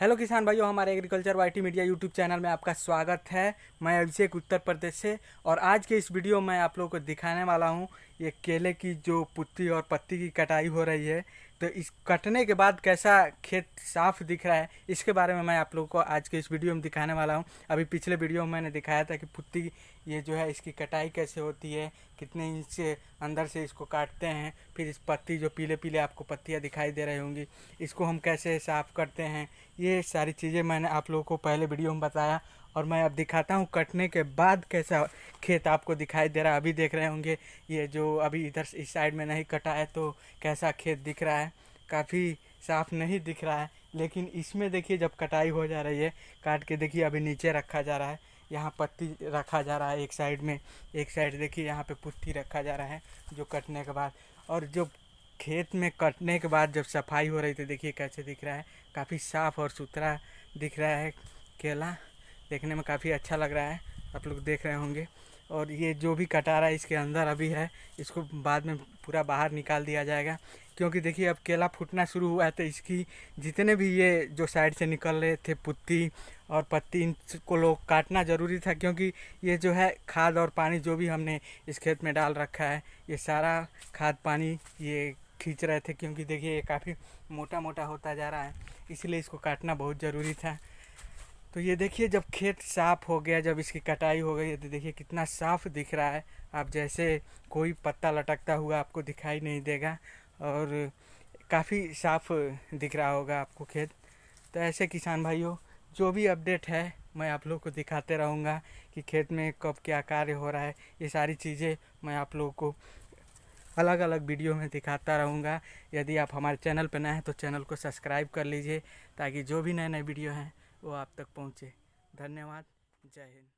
hello किसान भाइयों हमारे agriculture Y media YouTube channel में आपका स्वागत है मैं अभिषेक उत्तर प्रदेश से और आज के इस वीडियो में आप लोगों को दिखाने वाला हूँ ये केले की जो पुत्ती और पत्ती की कटाई हो रही है तो इस कटने के बाद कैसा खेत साफ दिख रहा है इसके बारे में मैं आप लोगों को आज के इस वीडियो में दिखाने वाला हूँ अभी पिछले वीडियो में मैंने दिखाया था कि पुत्ती ये जो है इसकी कटाई कैसे होती है कितने इंच से अंदर से इसको काटते हैं फिर इस पत्ती जो पीले पीले आपको पत्तियाँ दिखाई दे रही होंगी इसको हम कैसे साफ़ करते हैं ये सारी चीज़ें मैंने आप लोगों को पहले वीडियो में बताया और मैं अब दिखाता हूँ कटने के बाद कैसा खेत आपको दिखाई दे रहा है अभी देख रहे होंगे ये जो अभी इधर इस साइड में नहीं कटा है तो कैसा खेत दिख रहा है काफ़ी साफ नहीं दिख रहा है लेकिन इसमें देखिए जब कटाई हो जा रही है काट के देखिए अभी नीचे रखा जा रहा है यहाँ पत्ती रखा जा रहा है एक साइड में एक साइड देखिए यहाँ पे पुट्टी रखा जा रहा है जो कटने के बाद और जो खेत में कटने के बाद जब सफाई हो रही थी देखिए कैसे दिख रहा है काफ़ी साफ़ और सुथरा दिख रहा है केला देखने में काफ़ी अच्छा लग रहा है आप लोग देख रहे होंगे और ये जो भी कटारा इसके अंदर अभी है इसको बाद में पूरा बाहर निकाल दिया जाएगा क्योंकि देखिए अब केला फूटना शुरू हुआ है तो इसकी जितने भी ये जो साइड से निकल रहे थे पुत्ती और पत्ती इनको लोग काटना ज़रूरी था क्योंकि ये जो है खाद और पानी जो भी हमने इस खेत में डाल रखा है ये सारा खाद पानी ये खींच रहे थे क्योंकि देखिए ये काफ़ी मोटा मोटा होता जा रहा है इसलिए इसको काटना बहुत ज़रूरी था तो ये देखिए जब खेत साफ हो गया जब इसकी कटाई हो गई तो देखिए कितना साफ दिख रहा है आप जैसे कोई पत्ता लटकता हुआ आपको दिखाई नहीं देगा और काफ़ी साफ दिख रहा होगा आपको खेत तो ऐसे किसान भाइयों जो भी अपडेट है मैं आप लोग को दिखाते रहूँगा कि खेत में कब क्या कार्य हो रहा है ये सारी चीज़ें मैं आप लोगों को अलग अलग वीडियो में दिखाता रहूँगा यदि आप हमारे चैनल पर नए हैं तो चैनल को सब्सक्राइब कर लीजिए ताकि जो भी नए नए वीडियो हैं वो आप तक पहुँचे धन्यवाद जय हिंद